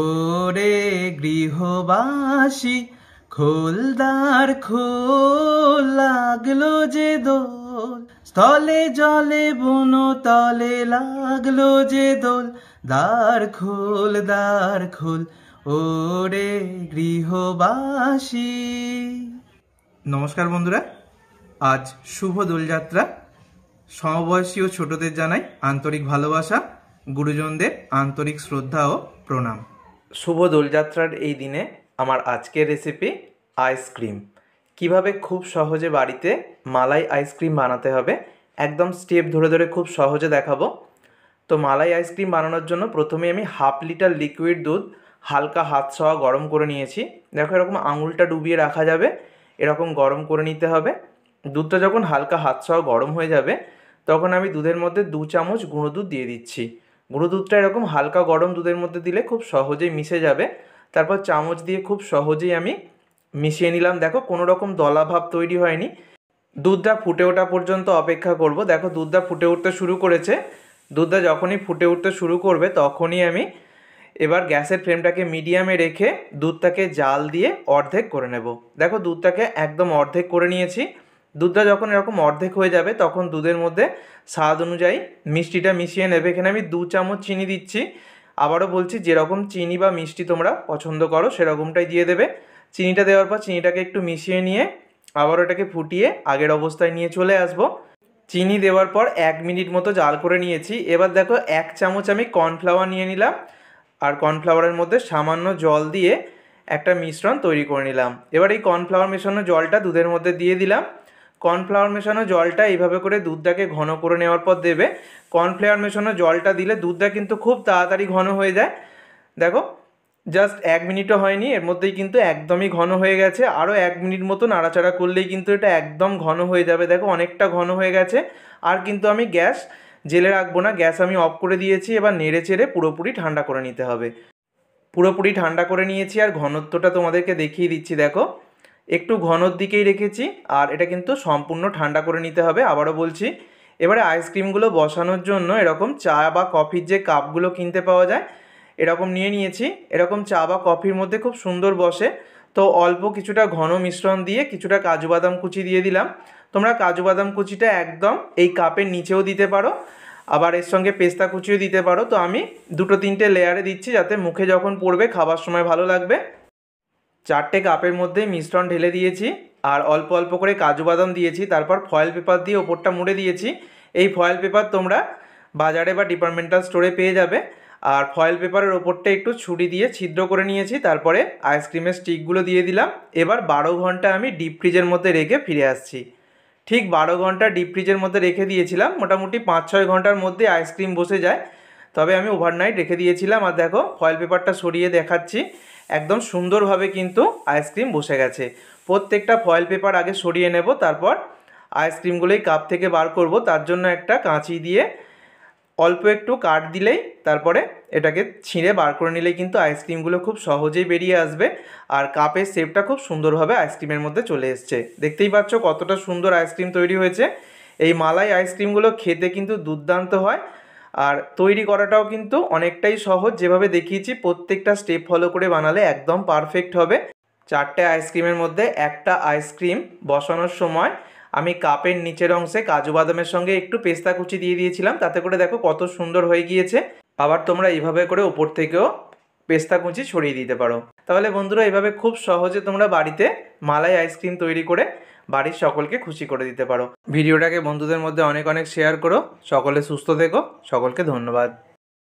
ওরে গৃহবাসী খোলদার খোল লাগলো যে দোল স্থলে জলে বন তলে লাগলো যে দোল দ্বার খোল দ্বার খোল ওরে গৃহবাসী নমস্কার বন্ধুরা আজ শুভ দোলযাত্রা সমবয়সী ও ছোটদের জানাই আন্তরিক ভালোবাসা গুরুজনদের আন্তরিক শ্রদ্ধা ও প্রণাম শুভ দোলযাত্রার এই দিনে আমার আজকের রেসিপি আইসক্রিম কিভাবে খুব সহজে বাড়িতে মালাই আইসক্রিম বানাতে হবে একদম স্টেপ ধরে ধরে খুব সহজে দেখাবো তো মালাই আইসক্রিম বানানোর জন্য প্রথমে আমি হাফ লিটার লিকুইড দুধ হালকা হাত সহ গরম করে নিয়েছি দেখো এরকম আঙুলটা ডুবিয়ে রাখা যাবে এরকম গরম করে নিতে হবে দুধটা যখন হালকা হাত সহ গরম হয়ে যাবে তখন আমি দুধের মধ্যে দু চামচ গুঁড়ো দুধ দিয়ে দিচ্ছি গুঁড়ো দুধটা এরকম হালকা গরম দুধের মধ্যে দিলে খুব সহজেই মিশে যাবে তারপর চামচ দিয়ে খুব সহজেই আমি মিশিয়ে নিলাম দেখো কোনো রকম দলাভাব তৈরি হয়নি দুধটা ফুটে ওঠা পর্যন্ত অপেক্ষা করব দেখো দুধটা ফুটে উঠতে শুরু করেছে দুধটা যখনই ফুটে উঠতে শুরু করবে তখনই আমি এবার গ্যাসের ফ্লেমটাকে মিডিয়ামে রেখে দুধটাকে জাল দিয়ে অর্ধেক করে নেব দেখো দুধটাকে একদম অর্ধেক করে নিয়েছি দুধটা যখন এরকম অর্ধেক হয়ে যাবে তখন দুধের মধ্যে স্বাদ অনুযায়ী মিষ্টিটা মিশিয়ে নেবে এখানে আমি দু চামচ চিনি দিচ্ছি আবারও বলছি যেরকম চিনি বা মিষ্টি তোমরা পছন্দ করো সেরকমটাই দিয়ে দেবে চিনিটা দেওয়ার পর চিনিটাকে একটু মিশিয়ে নিয়ে আবার এটাকে ফুটিয়ে আগের অবস্থায় নিয়ে চলে আসবো চিনি দেওয়ার পর এক মিনিট মতো জাল করে নিয়েছি এবার দেখো এক চামচ আমি কর্নফ্লাওয়ার নিয়ে নিলাম আর কর্নফ্লাওয়ারের মধ্যে সামান্য জল দিয়ে একটা মিশ্রণ তৈরি করে নিলাম এবার এই কর্নফ্লাওয়ার মেশানো জলটা দুধের মধ্যে দিয়ে দিলাম কর্নফ্লাওয়ার মেশানো জলটা এইভাবে করে দুধটাকে ঘন করে নেওয়ার পর দেবে কর্নফ্লাওয়ার মেশানো জলটা দিলে দুধটা কিন্তু খুব তাড়াতাড়ি ঘন হয়ে যায় দেখো জাস্ট এক মিনিটও হয়নি এর মধ্যেই কিন্তু একদমই ঘন হয়ে গেছে আরও এক মিনিট মতো নাড়াচাড়া করলেই কিন্তু এটা একদম ঘন হয়ে যাবে দেখো অনেকটা ঘন হয়ে গেছে আর কিন্তু আমি গ্যাস জেলে রাখবো না গ্যাস আমি অফ করে দিয়েছি এবার নেড়ে চেড়ে পুরোপুরি ঠান্ডা করে নিতে হবে পুরোপুরি ঠান্ডা করে নিয়েছি আর ঘনত্বটা তোমাদেরকে দেখিয়ে দিচ্ছি দেখো একটু ঘনর দিকেই রেখেছি আর এটা কিন্তু সম্পূর্ণ ঠান্ডা করে নিতে হবে আবারও বলছি এবারে আইসক্রিমগুলো বসানোর জন্য এরকম চা বা কফির যে কাপগুলো কিনতে পাওয়া যায় এরকম নিয়ে নিয়েছি এরকম চা বা কফির মধ্যে খুব সুন্দর বসে তো অল্প কিছুটা ঘন মিশ্রণ দিয়ে কিছুটা কাজু বাদাম কুচি দিয়ে দিলাম তোমরা কাজু বাদাম কুচিটা একদম এই কাপের নিচেও দিতে পারো আবার এর সঙ্গে পেস্তা কুচিও দিতে পারো তো আমি দুটো তিনটে লেয়ারে দিচ্ছি যাতে মুখে যখন পড়বে খাবার সময় ভালো লাগবে চারটে কাপের মধ্যে মিশ্রণ ঢেলে দিয়েছি আর অল্প অল্প করে কাজু বাদাম দিয়েছি তারপর ফয়েল পেপার দিয়ে ওপরটা মুড়ে দিয়েছি এই ফয়েল পেপার তোমরা বাজারে বা ডিপার্টমেন্টাল স্টোরে পেয়ে যাবে আর ফয়েল পেপারের ওপরটা একটু ছুরি দিয়ে ছিদ্র করে নিয়েছি তারপরে আইসক্রিমের স্টিকগুলো দিয়ে দিলাম এবার বারো ঘন্টা আমি ডিপ ফ্রিজের মধ্যে রেখে ফিরে আসছি ঠিক বারো ঘন্টা ডিপ ফ্রিজের মধ্যে রেখে দিয়েছিলাম মোটামুটি পাঁচ ছয় ঘন্টার মধ্যে আইসক্রিম বসে যায় তবে আমি ওভারনাইট রেখে দিয়েছিলাম আর দেখো ফয়েল পেপারটা সরিয়ে দেখাচ্ছি একদম সুন্দরভাবে কিন্তু আইসক্রিম বসে গেছে প্রত্যেকটা ফয়েল পেপার আগে সরিয়ে নেব তারপর আইসক্রিমগুলোই কাপ থেকে বার করব তার জন্য একটা কাঁচি দিয়ে অল্প একটু কাট দিলেই তারপরে এটাকে ছিঁড়ে বার করে নিলেই কিন্তু আইসক্রিমগুলো খুব সহজেই বেরিয়ে আসবে আর কাপের শেপটা খুব সুন্দরভাবে আইসক্রিমের মধ্যে চলে এসছে দেখতেই পাচ্ছ কতটা সুন্দর আইসক্রিম তৈরি হয়েছে এই মালাই আইসক্রিমগুলো খেতে কিন্তু দুর্দান্ত হয় আর তৈরি করাটাও কিন্তু অনেকটাই সহজ যেভাবে দেখিয়েছি প্রত্যেকটা স্টেপ ফলো করে বানালে একদম পারফেক্ট হবে চারটে আইসক্রিমের মধ্যে একটা আইসক্রিম বসানোর সময় আমি কাপের নিচের অংশে কাজু বাদামের সঙ্গে একটু পেস্তা কুচি দিয়ে দিয়েছিলাম তাতে করে দেখো কত সুন্দর হয়ে গিয়েছে আবার তোমরা এইভাবে করে ওপর থেকেও পেস্তা কুঁচি ছড়িয়ে দিতে পারো তাহলে বন্ধুরা এভাবে খুব সহজে তোমরা বাড়িতে মালাই আইসক্রিম তৈরি করে বাড়ির সকলকে খুশি করে দিতে পারো ভিডিওটাকে বন্ধুদের মধ্যে অনেক অনেক শেয়ার করো সকলে সুস্থ থেকো সকলকে ধন্যবাদ